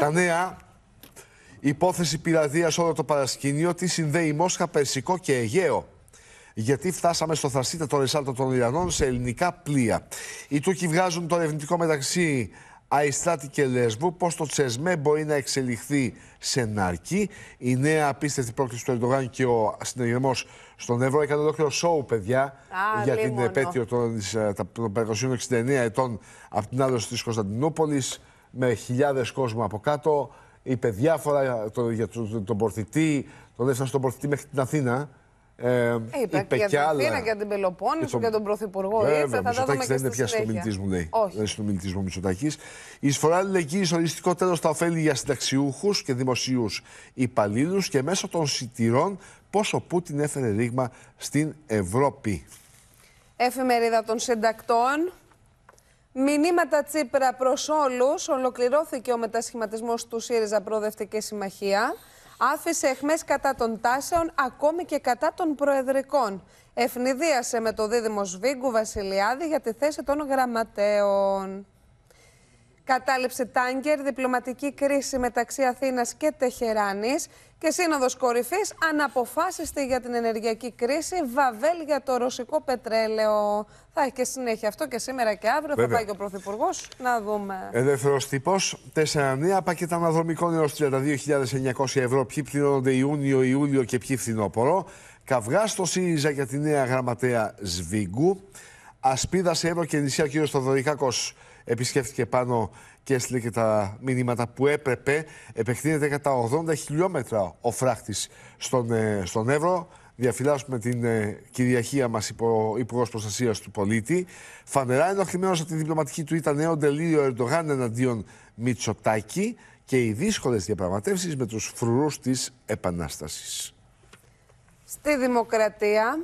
Τα νέα. Υπόθεση πειραδίας όλο το παρασκήνιο. Τι συνδέει Μόσχα, Περσικό και Αιγαίο. Γιατί φτάσαμε στο των ρεσάλτο των Ιρανών σε ελληνικά πλοία. Οι Τούρκοι βγάζουν το ερευνητικό μεταξύ Αϊστράτη και Λεσβού, πώς το Τσεσμέ μπορεί να εξελιχθεί σε ναρκή. Η νέα απίστευτη πρόκληση του Ερντογάν και ο συνεγερμό στον Ευρώ έκανε ολόκληρο σοου, παιδιά, για την επέτειο των, 569 ε, ετών από την άρρωση της Κωνσταντινούπολης με χιλιάδες κόσμο από κάτω. Είπε διάφορα το, για τον το, πορθητή, τον έφτασε στον πορθητή μέχρι την Αθήνα. Ε, είπε, είπε για και την άλλα. Αθήνα, για την Πελοπόννησο, για, ε, τον Πρωθυπουργό. Βέβαια, θα τα δεν είναι πια συνομιλητή μου, λέει. Ναι. Όχι. Δεν είναι συνομιλητή μου, Μητσοτάκης. Η εισφορά αλληλεγγύη οριστικό τέλο τα ωφέλη για συνταξιούχους και δημοσίους υπαλλήλους και μέσω των σιτηρών πόσο Πούτιν έφερε ρήγμα στην Ευρώπη. Εφημερίδα των συντακτών. Μηνύματα Τσίπρα προς όλους. Ολοκληρώθηκε ο μετασχηματισμός του ΣΥΡΙΖΑ Προοδευτική Συμμαχία. Άφησε εχμές κατά των τάσεων, ακόμη και κατά των προεδρικών. Ευνηδίασε με το δίδυμο Σβίγκου Βασιλιάδη για τη θέση των γραμματέων. Κατάληψε τάγκερ, διπλωματική κρίση μεταξύ Αθήνας και Τεχεράνης και σύνοδος κορυφής αναποφάσιστη για την ενεργειακή κρίση, βαβέλ για το ρωσικό πετρέλαιο. Θα έχει και συνέχεια αυτό και σήμερα και αύριο. Θα πάει και ο Πρωθυπουργός να δούμε. Ελεύθερο τύπο. Τέσσερα νέα πακέτα αναδρομικών έως 32.900 ευρώ. Ποιοι πληρώνονται Ιούνιο, Ιούλιο και ποιοι φθινόπωρο. Καυγά στο ΣΥΡΙΖΑ για τη νέα γραμματέα Σβίγκου. Ασπίδα σε έρο και νησιά κ επισκέφθηκε πάνω και έστειλε και τα μηνύματα που έπρεπε. Επεκτείνεται κατά 80 χιλιόμετρα ο φράχτης στον, ε, στον Εύρο. Διαφυλάσσουμε την ε, κυριαρχία μας υπό Υπουργός Προστασίας του Πολίτη. Φανερά ενοχλημένος από τη διπλωματική του ήταν νέο τελείω Ερντογάν εναντίον μιτσοτάκη και οι δύσκολες διαπραγματεύσεις με τους φρουρούς της Επανάστασης. Στη Δημοκρατία,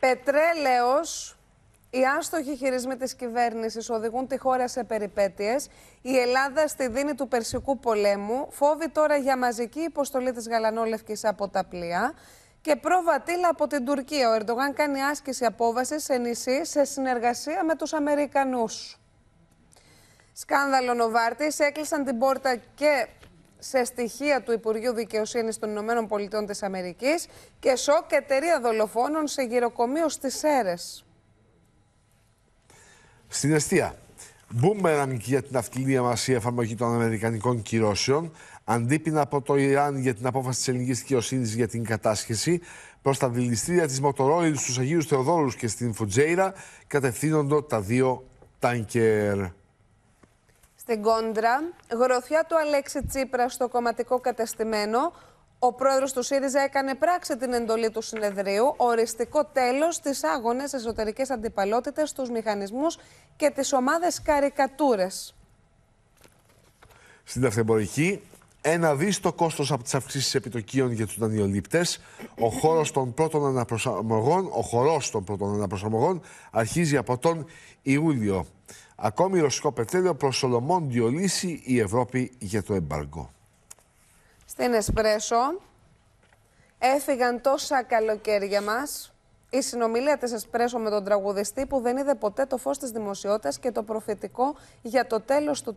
πετρέλαιος οι άστοχοι χειρισμοί της κυβέρνησης οδηγούν τη χώρα σε περιπέτειες. Η Ελλάδα στη δίνη του Περσικού πολέμου. Φόβη τώρα για μαζική υποστολή της γαλανόλευκης από τα πλοία. Και προβατήλα από την Τουρκία. Ο Ερντογάν κάνει άσκηση απόβασης σε νησί σε συνεργασία με τους Αμερικανούς. Σκάνδαλο Νοβάρτης. Έκλεισαν την πόρτα και σε στοιχεία του Υπουργείου Δικαιοσύνης των Ηνωμένων πολιτών της Αμερικής και σοκ εταιρεία δολοφόνων σε γυροκομείο στις Σέρες. Στην αιστεία. μπούμεραν για την μας η εφαρμογή των Αμερικανικών κυρώσεων. Αντίπεινα από το Ιράν για την απόφαση της ελληνικής δικαιοσύνης για την κατάσχεση. Προς τα δηληστήρια της Μοτορόλη στους Αγίους Θεοδόρους και στην Φουτζέιρα κατευθύνονται τα δύο τάνκερ. Στην κόντρα, γροθιά του Αλέξη Τσίπρα στο κομματικό κατεστημένο, ο πρόεδρος του ΣΥΡΙΖΑ έκανε πράξη την εντολή του συνεδρίου, οριστικό τέλος στις άγονε εσωτερικές αντιπαλότητες, στου μηχανισμούς και τις ομάδες καρικατούρες. Στην ταυτεμπορική, ένα δίστο κόστος από τις αυξήσεις επιτοκίων για τους δανειολήπτες. Ο χώρος των πρώτων αναπροσαρμογών, ο χωρό των πρώτων αναπροσαρμογών αρχίζει από τον Ιούλιο. Ακόμη ρωσικό πετρέλαιο προς Σολομόντιο η Ευρώπη για το εμπάργκο στην Εσπρέσο. Έφυγαν τόσα καλοκαίρια μας. Η συνομιλία της Εσπρέσο με τον τραγουδιστή που δεν είδε ποτέ το φως της δημοσιότητας και το προφητικό για το τέλος του,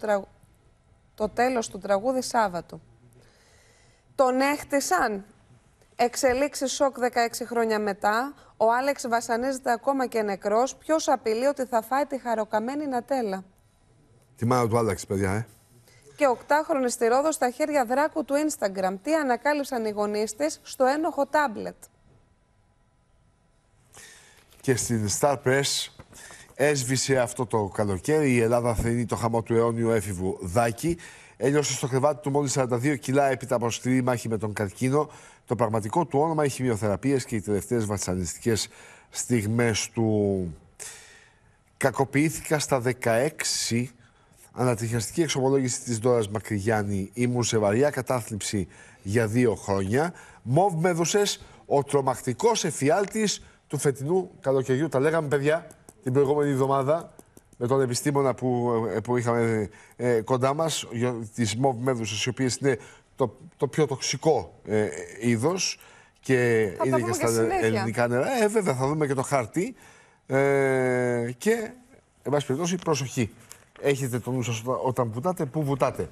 το του τραγούδι Σάββατο. Τον έχτισαν. Εξελίξεις σοκ 16 χρόνια μετά. Ο Άλεξ βασανίζεται ακόμα και νεκρός. Ποιος απειλεί ότι θα φάει τη χαροκαμένη Νατέλα. Τι μάνα του Άλεξ, παιδιά, ε και 8 στη Ρόδο στα χέρια δράκου του Instagram. Τι ανακάλυψαν οι γονείς της στο ένοχο τάμπλετ. Και στην Star Press έσβησε αυτό το καλοκαίρι. Η Ελλάδα θερνεί το χαμό του αιώνιου έφηβου Δάκη. Έλειωσε στο κρεβάτι του μόλις 42 κιλά επί τα σκληρή μάχη με τον καρκίνο. Το πραγματικό του όνομα, έχει μειοθεραπείες και οι τελευταίες βασανιστικές στιγμές του. Κακοποιήθηκα στα 16 Ανατριχιαστική εξομολόγηση της Δόρα Μακρυγιάννη ήμουν σε βαριά κατάθλιψη για δύο χρόνια. Μόβ με ο τρομακτικός εφιάλτης του φετινού καλοκαιριού. Τα λέγαμε, παιδιά, την προηγούμενη εβδομάδα με τον επιστήμονα που, ε, που είχαμε ε, κοντά μας, τι μόβ με οι οποίε είναι το, το πιο τοξικό ε, είδος και είναι και στα ελληνικά νερά. Ε, βέβαια, θα δούμε και το χάρτη. Ε, και, εν πάση περιπτώσει, προσοχή έχετε τον νου σας όταν βουτάτε, πού βουτάτε.